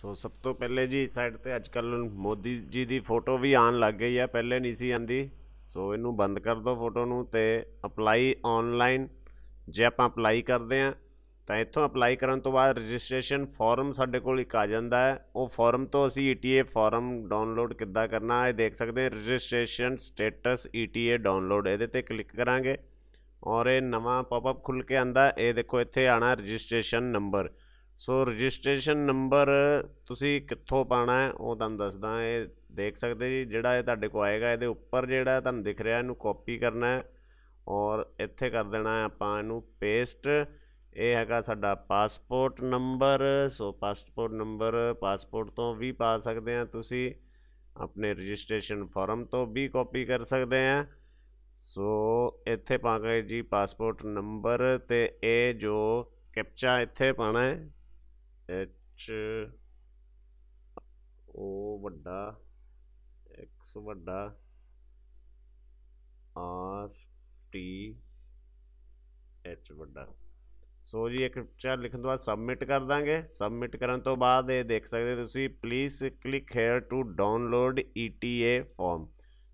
ਸੋ ਸਭ ਤੋਂ ਪਹਿਲੇ ਜੀ ਇਸ ਸਾਈਡ ਤੇ ਅੱਜ ਕੱਲ ਮੋਦੀ ਜੀ ਦੀ ਫੋਟੋ ਵੀ ਆਉਣ ਲੱਗ ਗਈ ਹੈ ਪਹਿਲੇ ਨਹੀਂ ਸੀ ਆਂਦੀ ਸੋ ਇਹਨੂੰ ਬੰਦ ਕਰ ਦੋ ਫੋਟੋ ਨੂੰ ਤੇ ਅਪਲਾਈ ਆਨਲਾਈਨ ਜੇ ਆਪਾਂ ਅਪਲਾਈ ਕਰਦੇ ਆ ਤਾਂ ਇੱਥੋਂ ਅਪਲਾਈ ਕਰਨ ਤੋਂ ਬਾਅਦ ਰਜਿਸਟ੍ਰੇਸ਼ਨ ਫਾਰਮ ਸਾਡੇ ਕੋਲ ਇੱਕ ਆ ਜਾਂਦਾ ਹੈ ਉਹ ਫਾਰਮ ਤੋਂ ਅਸੀਂ ETA ਫਾਰਮ ਡਾਊਨਲੋਡ ਕਿੱਦਾਂ ਕਰਨਾ ਹੈ ਦੇਖ ਸਕਦੇ ਹਾਂ ਰਜਿਸਟ੍ਰੇਸ਼ਨ ਸਟੇਟਸ ETA ਡਾਊਨਲੋਡ ਇਹਦੇ ਤੇ ਕਲਿੱਕ ਕਰਾਂਗੇ ਔਰ ਇਹ ਨਵਾਂ ਅਪ ਖੁੱਲ ਕੇ ਆਂਦਾ ਇਹ ਦੇਖੋ ਇੱਥੇ ਆਣਾ registration number so registration number ਤੁਸੀਂ ਕਿੱਥੋਂ ਪਾਣਾ ਹੈ ਉਹ ਤੁਹਾਨੂੰ ਦੱਸਦਾ ਇਹ ਦੇਖ ਸਕਦੇ ਜੀ ਜਿਹੜਾ ਇਹ ਤੁਹਾਡੇ ਕੋ ਆਏਗਾ ਇਹਦੇ ਉੱਪਰ ਜਿਹੜਾ ਤੁਹਾਨੂੰ ਦਿਖ ਰਿਹਾ ਇਹਨੂੰ ਕਾਪੀ ਕਰਨਾ ਹੈ ਔਰ ਇੱਥੇ ਕਰ ਦੇਣਾ ਹੈ ਆਪਾਂ ਇਹਨੂੰ ਪੇਸਟ ਇਹ ਹੈਗਾ ਸਾਡਾ passport number so passport number passport ਤੋਂ ਵੀ ਪਾ ਸਕਦੇ ਆ ਤੁਸੀਂ ਆਪਣੇ ਰਜਿਸਟ੍ਰੇਸ਼ਨ ਫਾਰਮ ਤੋਂ ਵੀ ਕਾਪੀ ਕਰ ਸਕਦੇ ਆ ਸੋ ਇੱਥੇ ਪਾ ਕੇ ਜੀ ਪਾਸਪੋਰਟ ਨੰਬਰ ਤੇ ਇਹ ਜੋ ਕੈਪਚਾ ਇੱਥੇ ਪਾਣਾ ਹੈ ਐਚ ਓ ਵੱਡਾ ਐਕਸ ਵੱਡਾ ਆਰ ਟੀ ਐਚ ਵੱਡਾ ਸੋ ਜੀ ਇੱਕ ਚਾਰ ਲਿਖਣ ਤੋਂ ਬਾਅਦ ਸਬਮਿਟ ਕਰ ਦਾਂਗੇ ਸਬਮਿਟ ਕਰਨ ਤੋਂ ਬਾਅਦ ਇਹ ਦੇਖ ਸਕਦੇ ਤੁਸੀਂ please click here to download ETA form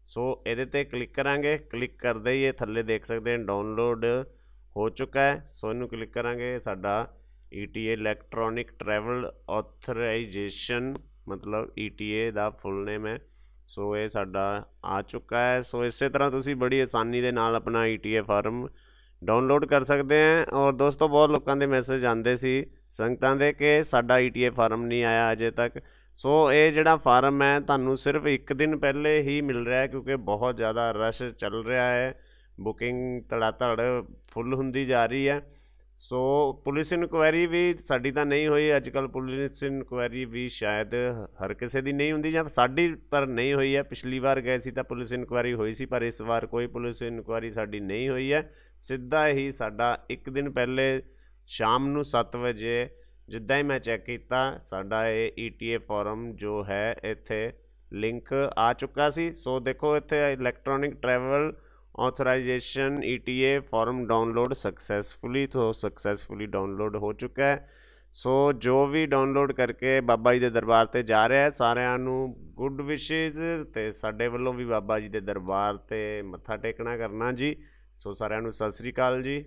so ਇਹਦੇ ਤੇ ਕਲਿੱਕ ਕਰਾਂਗੇ ਕਲਿੱਕ ਕਰਦੇ ਹੀ ਇਹ ਥੱਲੇ ਦੇਖ ਸਕਦੇ ਹਾਂ ਡਾਊਨਲੋਡ ਹੋ ਚੁੱਕਾ ਹੈ ਸੋ ਇਹਨੂੰ ਕਲਿੱਕ ਕਰਾਂਗੇ ਸਾਡਾ ETA ਇਲੈਕਟ੍ਰੋਨਿਕ ਟਰੈਵਲ ਆਥੋਰਾਈਜੇਸ਼ਨ ਮਤਲਬ ETA ਦਾ ਫੁੱਲ ਨੇਮ ਹੈ ਸੋ ਇਹ ਸਾਡਾ ਆ ਚੁੱਕਾ ਹੈ ਸੋ ਇਸੇ ਤਰ੍ਹਾਂ ਤੁਸੀਂ ਬੜੀ ਆਸਾਨੀ ਦੇ ਨਾਲ ਆਪਣਾ ETA ਫਾਰਮ ਡਾਊਨਲੋਡ ਕਰ ਸਕਦੇ ਆ ਔਰ ਦੋਸਤੋ ਬਹੁਤ ਲੋਕਾਂ ਦੇ ਮੈਸੇਜ ਆਉਂਦੇ ਸੀ ਸੰਗਤਾਂ ਦੇ ਕਿ ਸਾਡਾ ETA ਫਾਰਮ ਨਹੀਂ ਆਇਆ ਅਜੇ ਤੱਕ ਸੋ ਇਹ ਜਿਹੜਾ ਫਾਰਮ ਹੈ ਤੁਹਾਨੂੰ ਸਿਰਫ ਇੱਕ ਦਿਨ ਪਹਿਲੇ ਹੀ ਮਿਲ ਰਿਹਾ ਹੈ ਕਿਉਂਕਿ ਬਹੁਤ ਜ਼ਿਆਦਾ ਰਸ਼ ਚੱਲ ਰਿਹਾ ਹੈ ਬੁਕਿੰਗ ਤੜਾ ਤੜ ਫੁੱਲ ਹੁੰਦੀ ਜਾ ਰਹੀ ਹੈ ਸੋ ਪੁਲਿਸ ਇਨਕੁਆਇਰੀ ਵੀ ਸਾਡੀ ਤਾਂ ਨਹੀਂ ਹੋਈ ਅੱਜ ਕੱਲ ਪੁਲਿਸ ਇਨਕੁਆਇਰੀ ਵੀ ਸ਼ਾਇਦ ਹਰ ਕਿਸੇ ਦੀ ਨਹੀਂ ਹੁੰਦੀ ਜਾਂ ਸਾਡੀ ਪਰ ਨਹੀਂ ਹੋਈ ਹੈ ਪਿਛਲੀ ਵਾਰ ਗਏ ਸੀ ਤਾਂ ਪੁਲਿਸ ਇਨਕੁਆਇਰੀ ਹੋਈ ਸੀ ਪਰ ਇਸ ਵਾਰ ਕੋਈ ਪੁਲਿਸ ਇਨਕੁਆਇਰੀ ਸਾਡੀ ਨਹੀਂ ਹੋਈ ਹੈ ਸਿੱਧਾ ਹੀ ਸਾਡਾ ਇੱਕ ਦਿਨ ਪਹਿਲੇ ਸ਼ਾਮ ਨੂੰ 7 ਵਜੇ ਜਿੱਦਾਂ ਹੀ ਮੈਂ ਚੈੱਕ ਕੀਤਾ ਸਾਡਾ ਇਹ ਈਟੀਏ e ਫਾਰਮ ਜੋ ਹੈ ਇੱਥੇ ਲਿੰਕ ਆ ਚੁੱਕਾ ਸੀ ਸੋ ਦੇਖੋ ਇੱਥੇ electronic travel authorization ETA form download successfully तो सक्सेसफुली ਡਾਊਨਲੋਡ ਹੋ ਚੁੱਕਾ ਹੈ ਸੋ ਜੋ ਵੀ ਡਾਊਨਲੋਡ ਕਰਕੇ ਬਾਬਾ ਜੀ ਦੇ ਦਰਬਾਰ ਤੇ ਜਾ ਰਿਹਾ ਹੈ ਸਾਰਿਆਂ ਨੂੰ ਗੁੱਡ ਵਿਸ਼ੇਸ ਤੇ ਸਾਡੇ ਵੱਲੋਂ ਵੀ ਬਾਬਾ ਜੀ ਦੇ ਦਰਬਾਰ ਤੇ ਮੱਥਾ ਟੇਕਣਾ ਕਰਨਾ ਜੀ ਸੋ ਸਾਰਿਆਂ ਨੂੰ ਸਤਿ ਸ੍ਰੀ ਅਕਾਲ ਜੀ